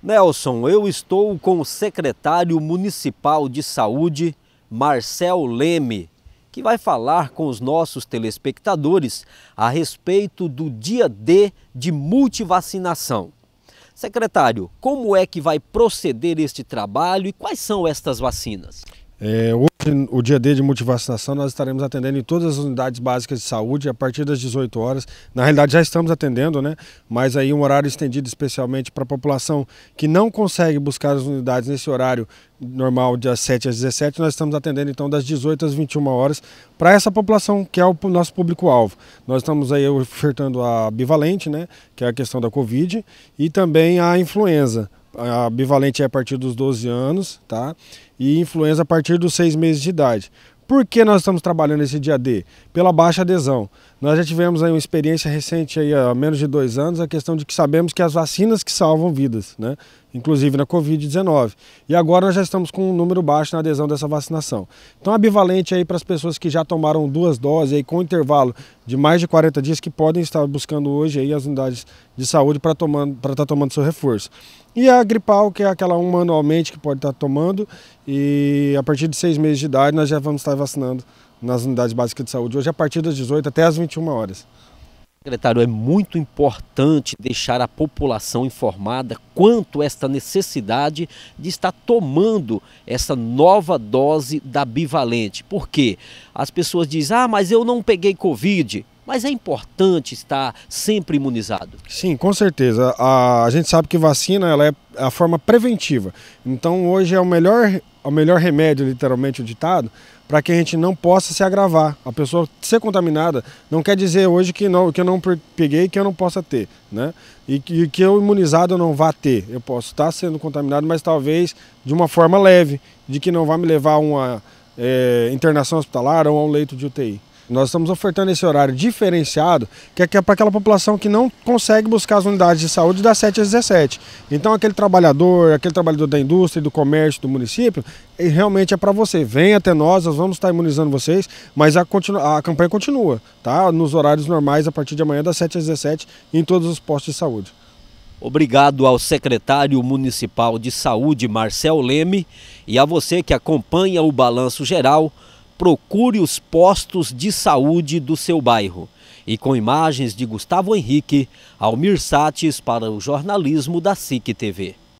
Nelson, eu estou com o secretário municipal de saúde, Marcel Leme, que vai falar com os nossos telespectadores a respeito do dia D de multivacinação. Secretário, como é que vai proceder este trabalho e quais são estas vacinas? É, hoje, o dia D de multivacinação, nós estaremos atendendo em todas as unidades básicas de saúde a partir das 18 horas. Na realidade, já estamos atendendo, né? Mas aí um horário estendido especialmente para a população que não consegue buscar as unidades nesse horário normal, das 7 às 17, nós estamos atendendo então das 18 às 21 horas para essa população que é o nosso público-alvo. Nós estamos aí ofertando a bivalente, né? Que é a questão da Covid, e também a influenza. A bivalente é a partir dos 12 anos, tá? E influenza a partir dos 6 meses de idade. Por que nós estamos trabalhando esse dia D? Pela baixa adesão. Nós já tivemos aí uma experiência recente aí há menos de dois anos, a questão de que sabemos que as vacinas que salvam vidas, né? inclusive na Covid-19. E agora nós já estamos com um número baixo na adesão dessa vacinação. Então é aí para as pessoas que já tomaram duas doses aí, com intervalo de mais de 40 dias que podem estar buscando hoje aí as unidades de saúde para estar tá tomando seu reforço. E a gripal, que é aquela uma anualmente que pode estar tá tomando, e a partir de seis meses de idade nós já vamos estar vacinando nas unidades básicas de saúde, hoje a partir das 18 até as 21 horas. Secretário, é muito importante deixar a população informada quanto esta necessidade de estar tomando essa nova dose da bivalente. Por quê? As pessoas dizem, ah, mas eu não peguei Covid. Mas é importante estar sempre imunizado. Sim, com certeza. A, a gente sabe que vacina ela é a forma preventiva. Então hoje é o melhor o melhor remédio, literalmente o ditado, para que a gente não possa se agravar. A pessoa ser contaminada não quer dizer hoje que, não, que eu não peguei que eu não possa ter, né? E que, e que eu imunizado eu não vá ter. Eu posso estar tá sendo contaminado, mas talvez de uma forma leve, de que não vai me levar a uma é, internação hospitalar ou a um leito de UTI. Nós estamos ofertando esse horário diferenciado, que é, é para aquela população que não consegue buscar as unidades de saúde das 7 às 17. Então, aquele trabalhador, aquele trabalhador da indústria, do comércio, do município, realmente é para você. Vem até nós, nós vamos estar tá imunizando vocês, mas a, a campanha continua, tá? Nos horários normais, a partir de amanhã, das 7 às 17, em todos os postos de saúde. Obrigado ao secretário municipal de saúde, Marcel Leme, e a você que acompanha o Balanço Geral procure os postos de saúde do seu bairro. E com imagens de Gustavo Henrique, Almir Sates para o jornalismo da SIC TV.